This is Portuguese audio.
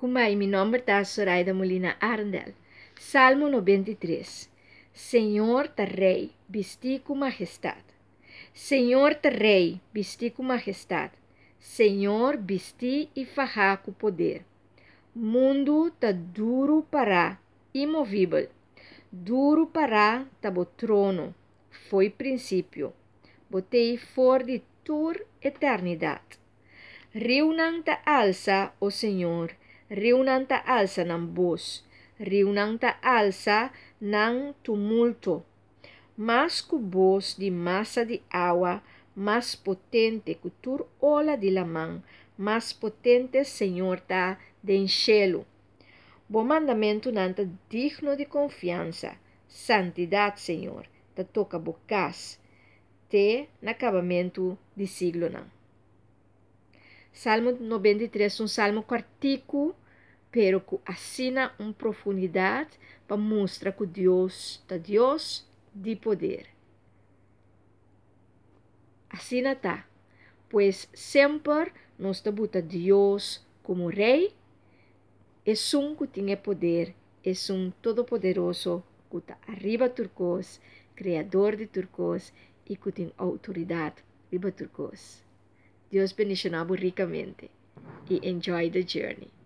Kumai, meu nome está Soraida Molina Arndel. Salmo 93. Senhor ta rei, vesti com majestad. Senhor ta rei, vesti com majestad. Senhor, vesti e farrá com poder. Mundo tá duro para, imovível. Duro para, tá bo trono. Foi princípio. Botei for de tur eternidade. Riunan ta alça, o oh Senhor, riunang taalsa ng bus, riunang taalsa ng tumulto. Mas kubos di massa di awa, mas potente Tur ola di lamang, mas potente Senhor ta de enchelo. Bom mandamento nanta digno de confiança, santidade, Senhor, ta toca bocas, te na acabamento de siglo não. Salmo 93, um salmo quartico pero que assina uma profundidade para mostrar que Deus está Deus de poder. Assina está, pois pues sempre nós te buta Deus como rei, e um que tinha poder, e um todo-poderoso que está arriba turcos, criador de turcos e que tem autoridade arriba turcos. Deus bendicionava ricamente e enjoy the journey.